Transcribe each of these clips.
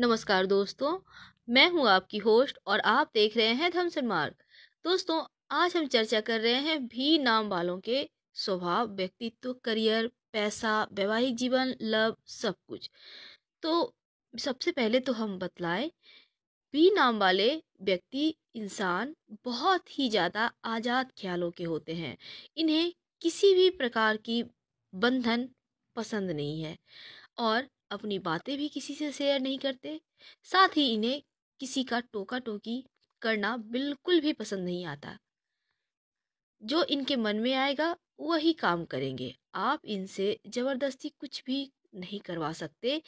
नमस्कार दोस्तों मैं हूं आपकी होस्ट और आप देख रहे हैं धमसन मार्ग दोस्तों आज हम चर्चा कर रहे हैं भी नाम वालों के स्वभाव व्यक्तित्व करियर पैसा वैवाहिक जीवन लव सब कुछ तो सबसे पहले तो हम बतलाएं भी नाम वाले व्यक्ति इंसान बहुत ही ज़्यादा आज़ाद ख्यालों के होते हैं इन्हें किसी भी प्रकार की बंधन पसंद नहीं है और अपनी बातें भी किसी से शेयर नहीं करते साथ ही इन्हें किसी का टोका टोकी करना बिल्कुल भी पसंद नहीं आता जो इनके मन में आएगा वही काम करेंगे आप इनसे ज़बरदस्ती कुछ भी नहीं करवा सकते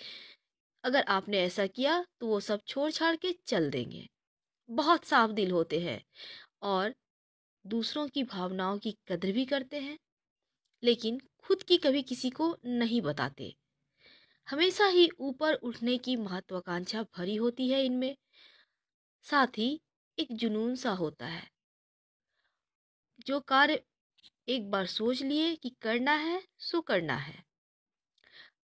अगर आपने ऐसा किया तो वो सब छोड़ छाड़ के चल देंगे बहुत साफ दिल होते हैं और दूसरों की भावनाओं की कदर भी करते हैं लेकिन खुद की कभी किसी को नहीं बताते हमेशा ही ऊपर उठने की महत्वाकांक्षा भरी होती है इनमें साथ ही एक जुनून सा होता है जो कार्य एक बार सोच लिए कि करना है सो करना है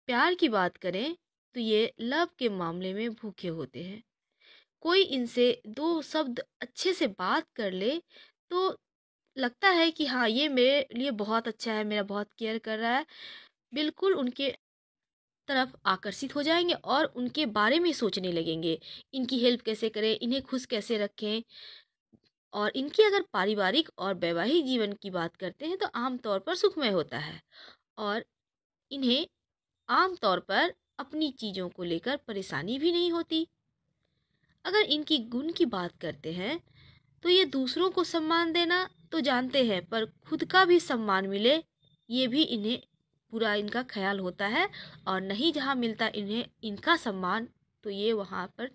प्यार की बात करें तो ये लव के मामले में भूखे होते हैं कोई इनसे दो शब्द अच्छे से बात कर ले तो लगता है कि हाँ ये मेरे लिए बहुत अच्छा है मेरा बहुत केयर कर रहा है बिल्कुल उनके तरफ आकर्षित हो जाएंगे और उनके बारे में सोचने लगेंगे इनकी हेल्प कैसे करें इन्हें खुश कैसे रखें और इनकी अगर पारिवारिक और वैवाहिक जीवन की बात करते हैं तो आमतौर पर सुखमय होता है और इन्हें आमतौर पर अपनी चीज़ों को लेकर परेशानी भी नहीं होती अगर इनकी गुण की बात करते हैं तो ये दूसरों को सम्मान देना तो जानते हैं पर खुद का भी सम्मान मिले ये भी इन्हें पूरा इनका ख्याल होता है और नहीं जहाँ मिलता इन्हें इनका सम्मान तो ये वहाँ पर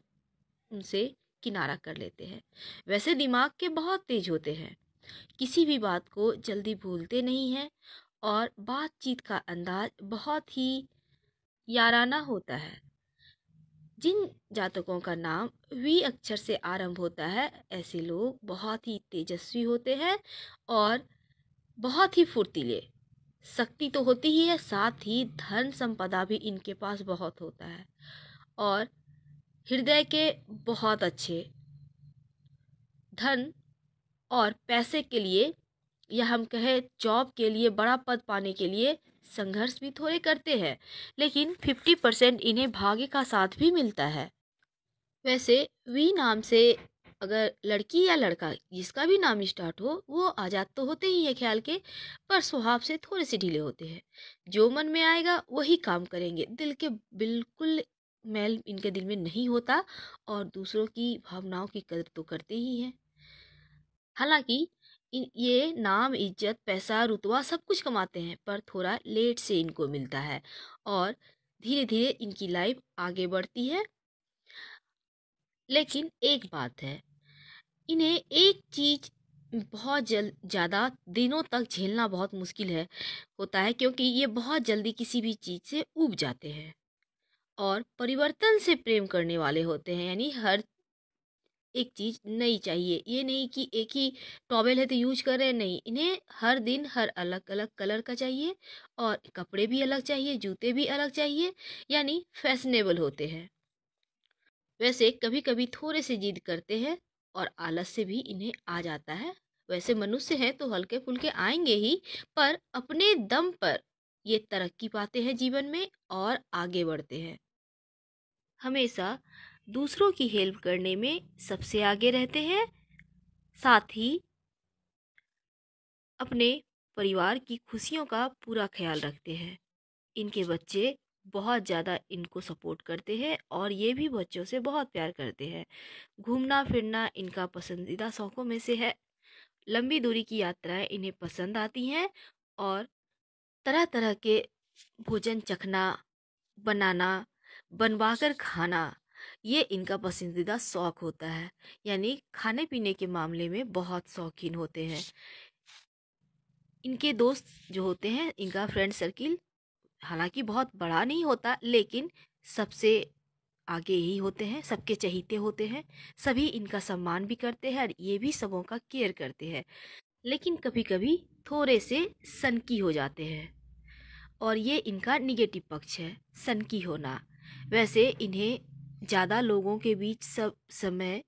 उनसे किनारा कर लेते हैं वैसे दिमाग के बहुत तेज होते हैं किसी भी बात को जल्दी भूलते नहीं हैं और बातचीत का अंदाज बहुत ही याराना होता है जिन जातकों का नाम वी अक्षर से आरंभ होता है ऐसे लोग बहुत ही तेजस्वी होते हैं और बहुत ही फुर्तीले शक्ति तो होती ही है साथ ही धन संपदा भी इनके पास बहुत होता है और हृदय के बहुत अच्छे धन और पैसे के लिए या हम कहें जॉब के लिए बड़ा पद पाने के लिए संघर्ष भी थोड़े करते हैं लेकिन फिफ्टी परसेंट इन्हें भाग्य का साथ भी मिलता है वैसे वी नाम से अगर लड़की या लड़का जिसका भी नाम स्टार्ट हो वो आज़ाद तो होते ही है ख्याल के पर स्वभाव से थोड़े से ढीले होते हैं जो मन में आएगा वही काम करेंगे दिल के बिल्कुल मैल इनके दिल में नहीं होता और दूसरों की भावनाओं की कदर तो करते ही हैं हालांकि ये नाम इज्जत पैसा रुतवा सब कुछ कमाते हैं पर थोड़ा लेट से इनको मिलता है और धीरे धीरे इनकी लाइफ आगे बढ़ती है लेकिन एक बात है इन्हें एक चीज बहुत जल्द ज़्यादा दिनों तक झेलना बहुत मुश्किल है होता है क्योंकि ये बहुत जल्दी किसी भी चीज़ से उब जाते हैं और परिवर्तन से प्रेम करने वाले होते हैं यानी हर एक चीज़ नई चाहिए ये नहीं कि एक ही टॉवेल है तो यूज कर रहे हैं नहीं इन्हें हर दिन हर अलग अलग कलर का चाहिए और कपड़े भी अलग चाहिए जूते भी अलग चाहिए यानी फैशनेबल होते हैं वैसे कभी कभी थोड़े से जिद करते हैं और आलस से भी इन्हें आ जाता है वैसे मनुष्य हैं तो हल्के फुल्के आएंगे ही पर अपने दम पर ये तरक्की पाते हैं जीवन में और आगे बढ़ते हैं हमेशा दूसरों की हेल्प करने में सबसे आगे रहते हैं साथ ही अपने परिवार की खुशियों का पूरा ख्याल रखते हैं इनके बच्चे बहुत ज़्यादा इनको सपोर्ट करते हैं और ये भी बच्चों से बहुत प्यार करते हैं घूमना फिरना इनका पसंदीदा शौक़ों में से है लंबी दूरी की यात्राएं इन्हें पसंद आती हैं और तरह तरह के भोजन चखना बनाना बनवा कर खाना ये इनका पसंदीदा शौक़ होता है यानी खाने पीने के मामले में बहुत शौकीन होते हैं इनके दोस्त जो होते हैं इनका फ्रेंड सर्किल हालांकि बहुत बड़ा नहीं होता लेकिन सबसे आगे ही होते हैं सबके चहीते होते हैं सभी इनका सम्मान भी करते हैं और ये भी सबों का केयर करते हैं लेकिन कभी कभी थोड़े से सनकी हो जाते हैं और ये इनका निगेटिव पक्ष है सनकी होना वैसे इन्हें ज़्यादा लोगों के बीच सब समय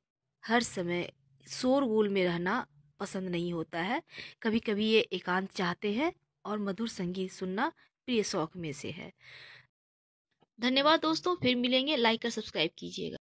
हर समय गोल में रहना पसंद नहीं होता है कभी कभी ये एकांत चाहते हैं और मधुर संगीत सुनना प्रिय शौक में से है धन्यवाद दोस्तों फिर मिलेंगे लाइक और सब्सक्राइब कीजिएगा